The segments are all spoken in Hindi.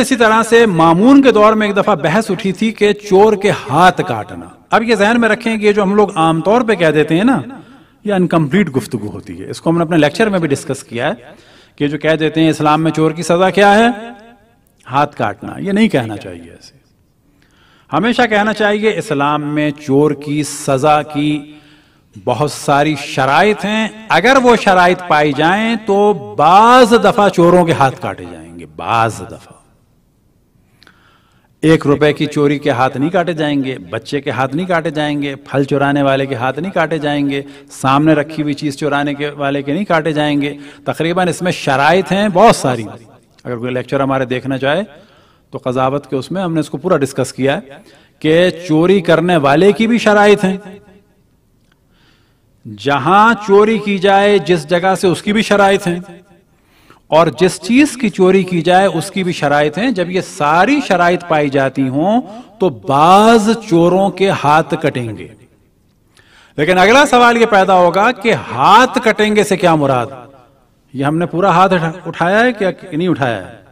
इसी तरह से मामून के दौर में एक दफा बहस उठी थी कि चोर के हाथ काटना अब ये जहन में रखें कि ये जो हम लोग आमतौर पे कह देते हैं ना ये अनकम्प्लीट गुफ्तु होती है इसको हमने अपने लेक्चर में भी डिस्कस किया है कि जो कह देते हैं इस्लाम में चोर की सजा क्या है हाथ काटना ये नहीं कहना चाहिए ऐसे हमेशा कहना चाहिए इस्लाम में चोर की सजा की बहुत सारी शराइ हैं अगर वो शराइ पाई जाए तो बाज दफा चोरों के हाथ काटे जाएंगे बाज दफा एक रुपए की चोरी के हाथ नहीं काटे जाएंगे बच्चे के हाथ नहीं काटे जाएंगे फल चुराने वाले के हाथ नहीं काटे जाएंगे सामने रखी हुई चीज़ चुराने के वाले के नहीं काटे जाएंगे तकरीबन इसमें शराइ हैं बहुत सारी अगर कोई लेक्चर हमारे देखना चाहे तो कजावत के उसमें हमने इसको पूरा डिस्कस किया है कि चोरी करने वाले की भी शराइत है जहां चोरी की जाए जिस जगह से उसकी भी शराइ हैं और जिस चीज की चोरी की जाए उसकी भी शराइत है जब ये सारी शराइत पाई जाती हों तो बाज चोरों के हाथ कटेंगे लेकिन अगला सवाल ये पैदा होगा कि हाथ कटेंगे से क्या मुराद ये हमने पूरा हाथ उठाया है क्या नहीं उठाया है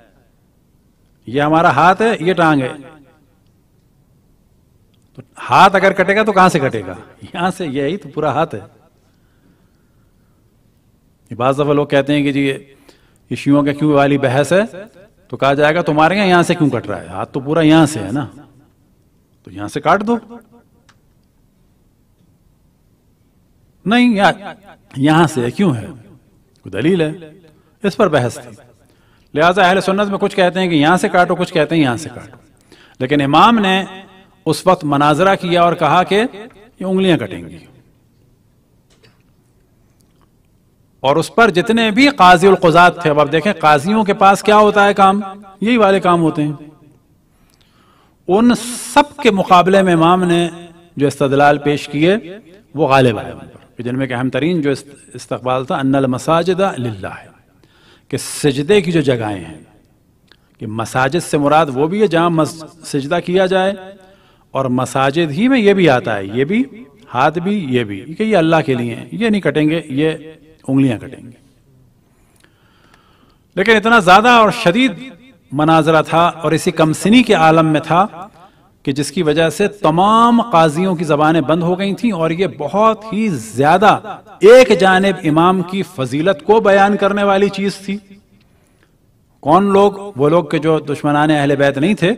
ये हमारा हाथ है ये टांग है तो हाथ अगर कटेगा तो कहां से कटेगा यहां से यही तो पूरा हाथ है बाज दफा लोग कहते हैं कि जी ये शियों के क्यों वाली बहस है तो कहा जाएगा तुम्हारे यहां यहां से क्यों कट रहा है हाथ तो पूरा यहां से है ना तो यहां से काट दो नहीं यहां से है क्यों है दलील है इस पर बहस थी लिहाजा अहल सुन्नत में कुछ कहते हैं कि यहां से काटो कुछ कहते हैं यहां से काटो लेकिन इमाम ने उस वक्त मनाजरा किया और कहा कि ये उंगलियां कटेंगी और उस पर जितने भी काजी उलकुजात थे अब आप देखें काजियों के पास क्या होता है काम यही वाले काम होते हैं उन सब के मुकाबले में इमाम ने जो इस्तदलाल पेश किए वो गालिब आए उन पर जिनमें अहम तरीन जो इस्तबाल था अन्नल मसाजिदा लिल्ला है कि सजदे की जो जगहें हैं कि मसाजिद से मुराद वो भी है जहां सजदा किया जाए और मसाजिद ही में ये भी आता है ये भी हाथ भी ये भी ये अल्लाह के लिए ये नहीं कटेंगे ये उंगलियां कटेंगी लेकिन इतना ज्यादा और शदीद मनाजरा था और इसी कमसिनी के आलम में था कि जिसकी वजह से तमाम काजियों की जबानें बंद हो गई थीं और ये बहुत ही ज्यादा एक जानब इमाम की फजीलत को बयान करने वाली चीज थी कौन लोग वो लोग के जो दुश्मनान अहल बैत नहीं थे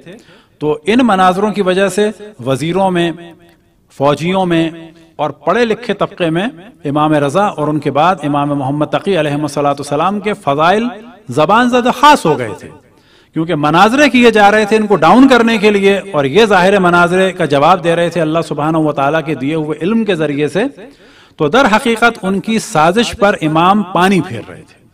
तो इन मनाजरों की वजह से वजीरों में फौजियों में और पढ़े लिखे तबके में इमाम रज़ा और उनके बाद इमाम मोहम्मद तकी सलाम के फ़जाइल ज़बान ज़द ख़ास हो गए थे क्योंकि मनाजरे किए जा रहे थे इनको डाउन करने के लिए और ये ज़ाहिर मनाजरे का जवाब दे रहे थे अल्लाह सुबहान वाली के दिए हुए इल्म के ज़रिए से तो दर हकीकत उनकी साजिश पर इमाम पानी फेर रहे थे